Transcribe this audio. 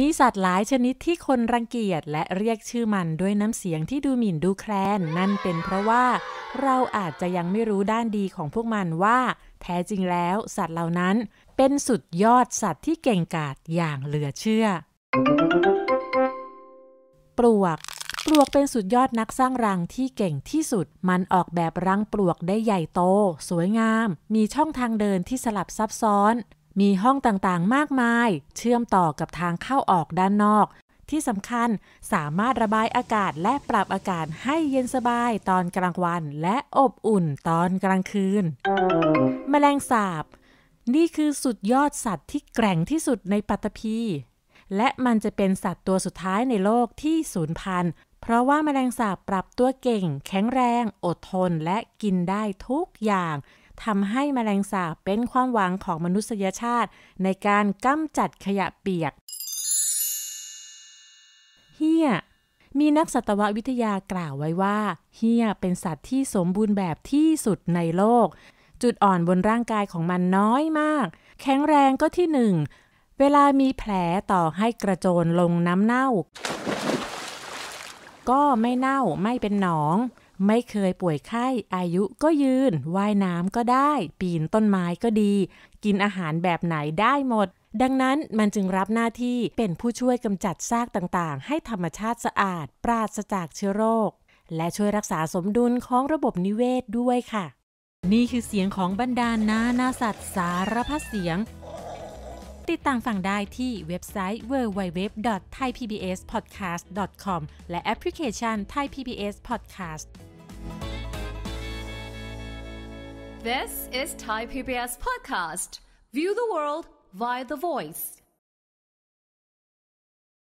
มีสัตว์หลายชนิดที่คนรังเกียจและเรียกชื่อมันด้วยน้ำเสียงที่ดูหมิ่นดูแคลนนั่นเป็นเพราะว่าเราอาจจะยังไม่รู้ด้านดีของพวกมันว่า แท้จริงแล้ว สัตว์เหล่านั้นเป็นสุดยอดสัตว์ที่เก่งกาจอย่างเหลือเชื่อ ปลวก ปลวกเป็นสุดยอดนักสร้างรังที่เก่งที่สุด มันออกแบบรังปลวกได้ใหญ่โต สวยงาม มีช่องทางเดินที่สลับซับซ้อนมีห้องต่างๆ มากมาย เชื่อมต่อกับทางเข้าออกด้านนอก ที่สำคัญสามารถระบายอากาศและปรับอากาศให้เย็นสบายตอนกลางวัน และอบอุ่นตอนกลางคืน แมลงสาบ นี่คือสุดยอดสัตว์ที่แกร่งที่สุดในปัตตภีและมันจะเป็นสัตว์ตัวสุดท้ายในโลกที่สูญพันธุ์เพราะว่าแมลงสาบปรับตัวเก่ง แข็งแรง อดทน และกินได้ทุกอย่าง ทำให้แมลงสาบเป็นความหวังของมนุษยชาติในการกำจัดขยะเปียก เฮีย มีนักสัตววิทยากล่าวไว้ว่า เฮียเป็นสัตว์ที่สมบูรณ์แบบที่สุดในโลก จุดอ่อนบนร่างกายของมันน้อยมาก แข็งแรงก็ที่หนึ่ง เวลามีแผลต่อให้กระโจนลงน้ำเน่าก็ไม่เน่าไม่เป็นหนอง ไม่เคยป่วยไข้ อายุก็ยืนว่ายน้ำก็ได้ ปีนต้นไม้ก็ดี กินอาหารแบบไหนได้หมด ดังนั้นมันจึงรับหน้าที่เป็นผู้ช่วยกำจัดซากต่างๆ ให้ธรรมชาติสะอาด ปราศจากเชื้อโรค และช่วยรักษาสมดุลของระบบนิเวศด้วยค่ะ นี่คือเสียงของบรรดานานาสัตว์ สารพัดเสียงติดตามฟังได้ที่เว็บไซต์ www.thaipbspodcast.com และแอปพลิเคชัน Thai PBS Podcast This is Thai PBS Podcast View the world via the voice